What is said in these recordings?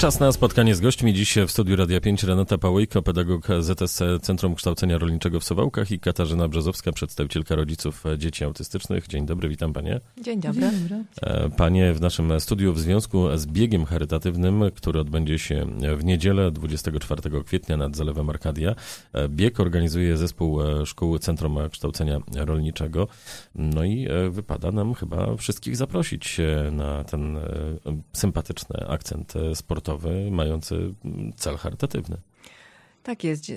Czas na spotkanie z gośćmi. Dziś w studiu Radia 5 Renata Pałyjko, pedagog ZS Centrum Kształcenia Rolniczego w Sowałkach i Katarzyna Brzozowska, przedstawicielka rodziców dzieci autystycznych. Dzień dobry, witam panie. Dzień dobry. Dzień dobry. E, panie w naszym studiu w związku z biegiem charytatywnym, który odbędzie się w niedzielę 24 kwietnia nad Zalewem Arkadia. E, bieg organizuje zespół e, szkół Centrum Kształcenia Rolniczego. No i wypada nam chyba wszystkich zaprosić na ten sympatyczny akcent sportowy charytatywne, mające cel charytatywny. Tak jest. E,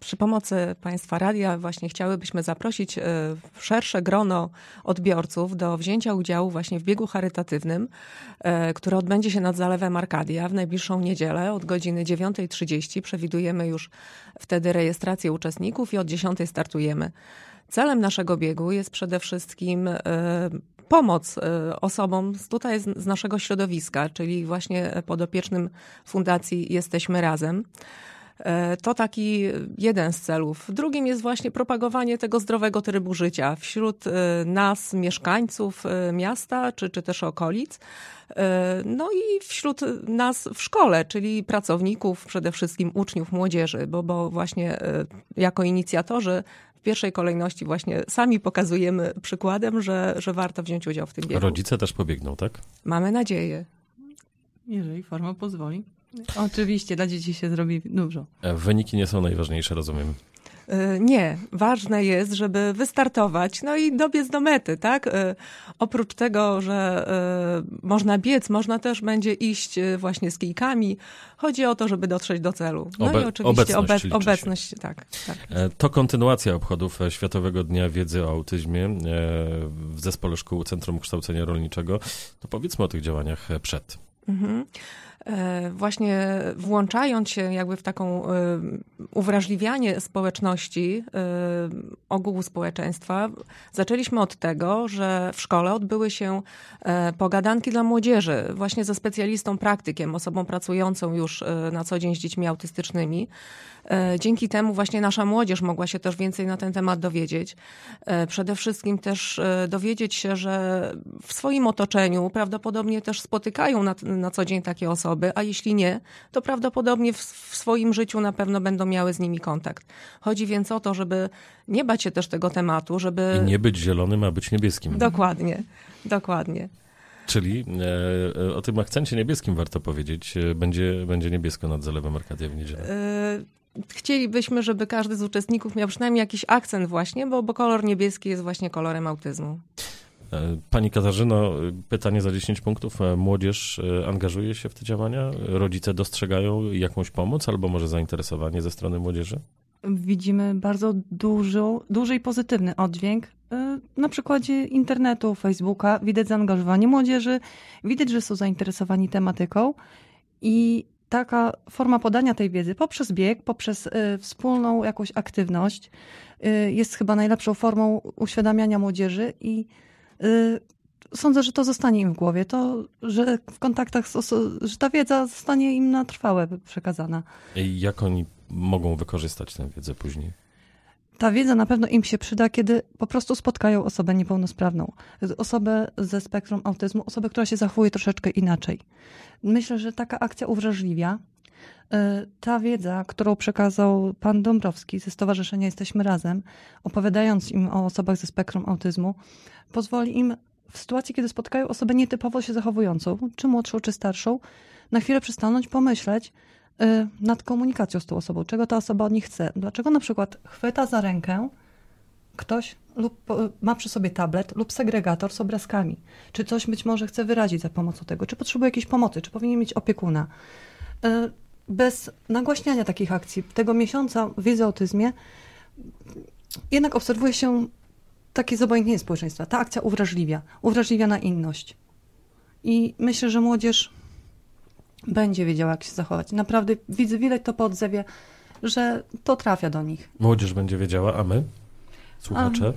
przy pomocy Państwa radia właśnie chciałybyśmy zaprosić e, szersze grono odbiorców do wzięcia udziału właśnie w biegu charytatywnym, e, który odbędzie się nad Zalewem Arkadia w najbliższą niedzielę od godziny 9.30. Przewidujemy już wtedy rejestrację uczestników i od 10.00 startujemy. Celem naszego biegu jest przede wszystkim pomoc y, osobom tutaj z naszego środowiska, czyli właśnie e, podopiecznym Fundacji Jesteśmy Razem. E, to taki jeden z celów. Drugim jest właśnie propagowanie tego zdrowego trybu życia wśród e, nas, mieszkańców miasta czy, czy też okolic. No i wśród nas w szkole, czyli pracowników, przede wszystkim uczniów, młodzieży, bo, bo właśnie jako inicjatorzy w pierwszej kolejności właśnie sami pokazujemy przykładem, że, że warto wziąć udział w tym biegu. Rodzice też pobiegną, tak? Mamy nadzieję. Jeżeli forma pozwoli. Oczywiście, dla dzieci się zrobi dużo. E, wyniki nie są najważniejsze, rozumiem. E, nie, ważne jest, żeby wystartować, no i dobiec do mety, tak? E, oprócz tego, że e, można biec, można też będzie iść właśnie z kijkami. Chodzi o to, żeby dotrzeć do celu. No Obe i oczywiście obecność, obecność tak, tak. To kontynuacja obchodów Światowego Dnia Wiedzy o Autyzmie w Zespole Szkół Centrum Kształcenia Rolniczego. To powiedzmy o tych działaniach przed. Mhm. E, właśnie włączając się jakby w taką e, uwrażliwianie społeczności, e, ogółu społeczeństwa, zaczęliśmy od tego, że w szkole odbyły się pogadanki dla młodzieży właśnie ze specjalistą, praktykiem, osobą pracującą już na co dzień z dziećmi autystycznymi. Dzięki temu właśnie nasza młodzież mogła się też więcej na ten temat dowiedzieć. Przede wszystkim też dowiedzieć się, że w swoim otoczeniu prawdopodobnie też spotykają na, na co dzień takie osoby, osoby, a jeśli nie, to prawdopodobnie w, w, swoim życiu na pewno będą miały z nimi kontakt. Chodzi więc o to, żeby nie bać się też tego tematu, żeby. I nie być zielonym, a być niebieskim. Dokładnie, dokładnie. Czyli e, e o tym akcencie niebieskim warto powiedzieć. E, będzie, będzie niebiesko nad zalewem Arkadia w niedzielę. E chcielibyśmy, żeby każdy z uczestników miał przynajmniej jakiś akcent właśnie, bo, bo kolor niebieski jest właśnie kolorem autyzmu. E, pani Katarzyno, e, pytanie za 10 punktów. E, młodzież angażuje się w te działania? Rodzice dostrzegają jakąś pomoc albo może zainteresowanie ze strony młodzieży? Widzimy bardzo dużo, duży i pozytywny oddźwięk. Na przykładzie internetu, Facebooka widać zaangażowanie młodzieży, widać, że są zainteresowani tematyką i taka forma podania tej wiedzy poprzez bieg, poprzez wspólną jakąś aktywność jest chyba najlepszą formą uświadamiania młodzieży i Y, sądzę, że to zostanie im w głowie, to, że w kontaktach, z że ta wiedza zostanie im na trwałe przekazana. I jak oni mogą wykorzystać tę wiedzę później? Ta wiedza na pewno im się przyda, kiedy po prostu spotkają osobę niepełnosprawną, osobę ze spektrum autyzmu, osobę, która się zachowuje troszeczkę inaczej. Myślę, że taka akcja uwrażliwia, E, ta wiedza, którą przekazał pan Dąbrowski ze Stowarzyszenia Jesteśmy Razem, opowiadając im o osobach ze spektrum autyzmu, pozwoli im w sytuacji, kiedy spotkają osobę nietypowo się zachowującą, czy młodszą, czy starszą, na chwilę przystanąć, pomyśleć e, nad komunikacją z tą osobą, czego ta osoba od nich chce. Dlaczego na przykład chwyta za rękę ktoś lub ma przy sobie tablet lub segregator z obrazkami? Czy coś być może chce wyrazić za pomocą tego? Czy potrzebuje jakiejś pomocy? Czy powinien mieć opiekuna? E, bez nagłaśniania takich akcji. Tego miesiąca wiedzy o autyzmie jednak obserwuje się takie zobojętnienie społeczeństwa. Ta akcja uwrażliwia, uwrażliwia na inność. I myślę, że młodzież będzie wiedziała, jak się zachować. Naprawdę widzę, widać to po odzewie, że to trafia do nich. Młodzież będzie wiedziała, a my, słuchacze?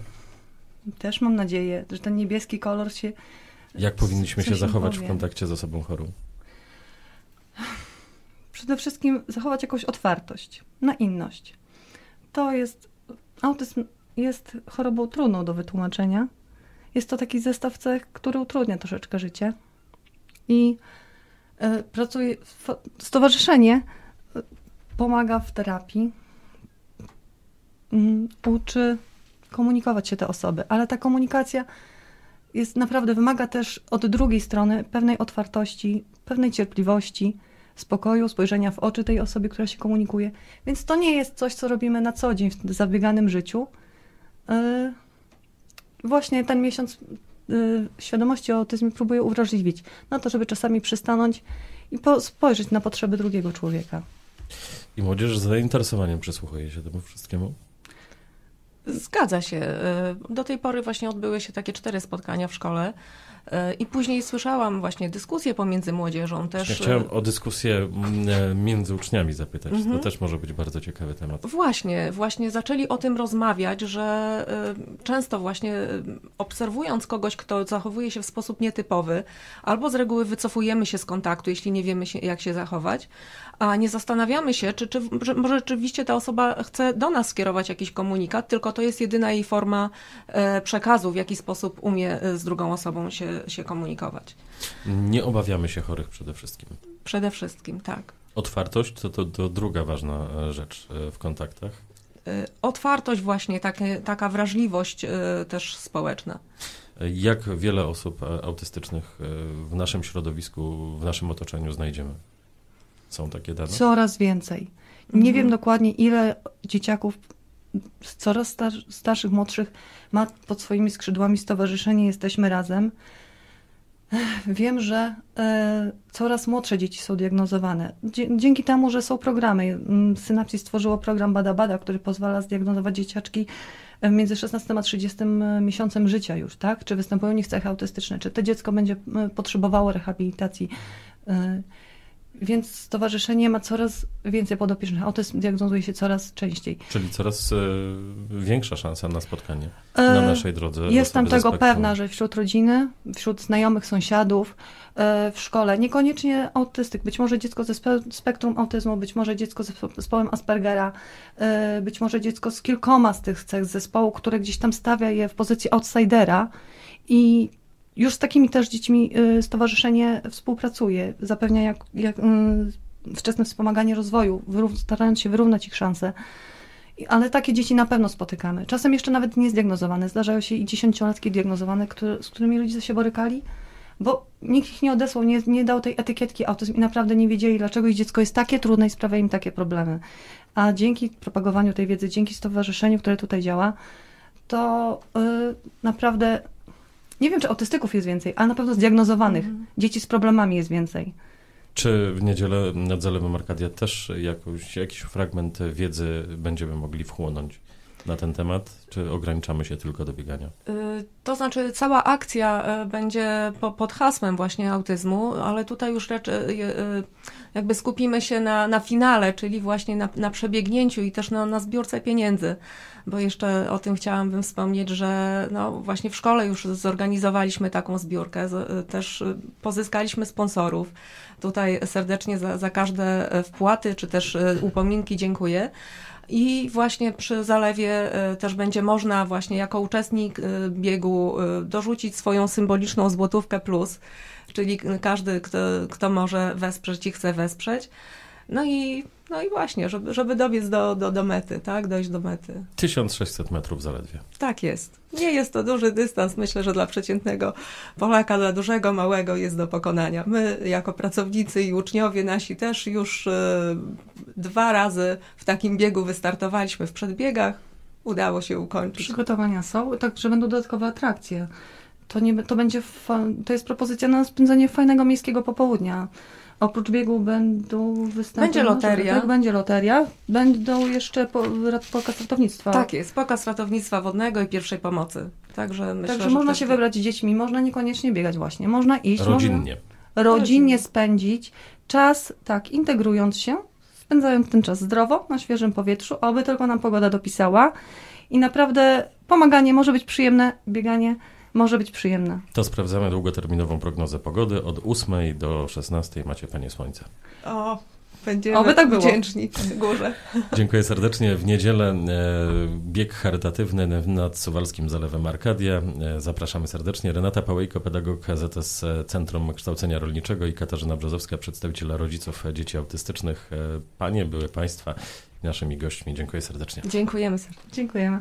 A, też mam nadzieję, że ten niebieski kolor się... Jak powinniśmy się zachować w kontakcie z osobą chorą? przede wszystkim zachować jakąś otwartość na inność. To jest, autyzm jest chorobą trudną do wytłumaczenia. Jest to taki zestaw cech, który utrudnia troszeczkę życie. I e, pracuje, stowarzyszenie e, pomaga w terapii, mm, uczy komunikować się te osoby, ale ta komunikacja jest naprawdę wymaga też od drugiej strony pewnej otwartości, pewnej cierpliwości, spokoju, spojrzenia w oczy tej osoby, która się komunikuje. Więc to nie jest coś, co robimy na co dzień w zabieganym życiu. E, właśnie ten miesiąc e, świadomości o autyzmie próbuję uwrażliwić na to, żeby czasami przystanąć i spojrzeć na potrzeby drugiego człowieka. I młodzież z zainteresowaniem przysłuchuje się temu wszystkiemu? Zgadza się. E, do tej pory właśnie odbyły się takie cztery spotkania w szkole E, I później słyszałam właśnie dyskusje pomiędzy młodzieżą też. Ja chciałem e, o dyskusję mm, e, między uczniami zapytać. Mhm. To też może być bardzo ciekawy temat. Właśnie, właśnie zaczęli o tym rozmawiać, że często właśnie obserwując kogoś, kto zachowuje się w sposób nietypowy, albo z reguły wycofujemy się z kontaktu, jeśli nie wiemy, się, jak się zachować, a nie zastanawiamy się, czy, czy rzeczywiście ta osoba chce do nas skierować jakiś komunikat, tylko to jest jedyna jej forma przekazu, w jaki sposób umie z drugą osobą się się, komunikować. Nie obawiamy się chorych przede wszystkim. Przede wszystkim, tak. Otwartość to, to, to druga ważna e, rzecz e, w kontaktach e, otwartość właśnie, takie, taka wrażliwość też społeczna. Jak wiele osób autystycznych w naszym środowisku, w naszym otoczeniu znajdziemy? Są takie dane? Coraz więcej. Nie mhm. wiem dokładnie, ile dzieciaków coraz starszych, młodszych ma pod swoimi skrzydłami stowarzyszenie Jesteśmy Razem. Wiem, że e, coraz młodsze dzieci są diagnozowane. Dzięki temu, że są programy. Mm, Synapsi stworzyło program Bada Bada, który pozwala zdiagnozować dzieciaczki e, między 16 a 30 e, miesiącem życia już, tak? Czy występują w nich cechy autystyczne, czy to dziecko będzie potrzebowało rehabilitacji więc stowarzyszenie ma coraz więcej podopiecznych. Autyzm diagnozuje się coraz częściej. Czyli coraz e, większa szansa na spotkanie e, na naszej drodze. Jestem tego pewna, że wśród rodziny, wśród znajomych, sąsiadów, e, w szkole, niekoniecznie autystyk, być może dziecko ze spektrum autyzmu, być może dziecko ze zespołem Aspergera, być może dziecko z kilkoma z tych cech zespołu, które gdzieś tam stawia je w pozycji outsidera i już z takimi też dziećmi y, stowarzyszenie współpracuje, zapewnia jak, jak mm, wczesne wspomaganie rozwoju, starając się wyrównać ich szanse. Ale takie dzieci na pewno spotykamy. Czasem jeszcze nawet niezdiagnozowane. Zdarzają się i dziesięciolatki diagnozowane, które, z którymi rodzice się borykali, bo nikt ich nie odesłał, nie, nie dał tej etykietki autyzm i naprawdę nie wiedzieli, dlaczego ich dziecko jest takie trudne i sprawia im takie problemy. A dzięki propagowaniu tej wiedzy, dzięki stowarzyszeniu, które tutaj działa, to yy, naprawdę nie wiem, czy autystyków jest więcej, ale na pewno zdiagnozowanych. Mhm. Dzieci z problemami jest więcej. Czy w niedzielę nad Zalewem Arkadia też jakoś, jakiś fragment wiedzy będziemy mogli wchłonąć? na ten temat, czy ograniczamy się tylko do biegania? Y, to znaczy, cała akcja y, będzie po, pod hasłem właśnie autyzmu, ale tutaj już raczej, y, jakby skupimy się na, na finale, czyli właśnie na, na przebiegnięciu i też na, na zbiórce pieniędzy, bo jeszcze o tym chciałabym wspomnieć, że no właśnie w szkole już zorganizowaliśmy taką zbiórkę, też pozyskaliśmy sponsorów. Tutaj serdecznie za, za każde wpłaty czy też upominki dziękuję. I właśnie przy zalewie e, też będzie można właśnie jako uczestnik e, biegu e, dorzucić swoją symboliczną złotówkę plus, czyli każdy, kto, kto może wesprzeć i chce wesprzeć. No i, no i właśnie, żeby, żeby dobiec do, do, do mety, tak? Dojść do mety. 1600 metrów zaledwie. Tak jest. Nie jest to duży dystans. Myślę, że dla przeciętnego Polaka, dla dużego, małego jest do pokonania. My, jako pracownicy i uczniowie nasi, też już y, dwa razy w takim biegu wystartowaliśmy w przedbiegach. Udało się ukończyć. Przygotowania są, także będą dodatkowe atrakcje. To, nie, to będzie, to jest propozycja na spędzenie fajnego miejskiego popołudnia. Oprócz biegu będą występy. Będzie loteria. Tak, będzie loteria. Będą jeszcze po, pokaz ratownictwa. Tak jest, pokaz ratownictwa wodnego i pierwszej pomocy. Także myślę, Także można się wybrać z dziećmi, można niekoniecznie biegać właśnie, można iść. Rodzinnie. Można rodzinnie spędzić czas, tak, integrując się, spędzając ten czas zdrowo, na świeżym powietrzu, oby tylko nam pogoda dopisała. I naprawdę pomaganie może być przyjemne, bieganie może być przyjemna. To sprawdzamy długoterminową prognozę pogody. Od 8 do 16 macie Panie Słońce. O, Będziemy Oby tak było. górze. Dziękuję serdecznie. W niedzielę e, bieg charytatywny nad Suwalskim Zalewem Arkadia. E, zapraszamy serdecznie. Renata Pałejko, pedagog ZS Centrum Kształcenia Rolniczego i Katarzyna Brzozowska, przedstawiciela rodziców dzieci autystycznych. E, panie, były Państwa naszymi gośćmi. Dziękuję serdecznie. Dziękujemy serdecznie. Dziękujemy.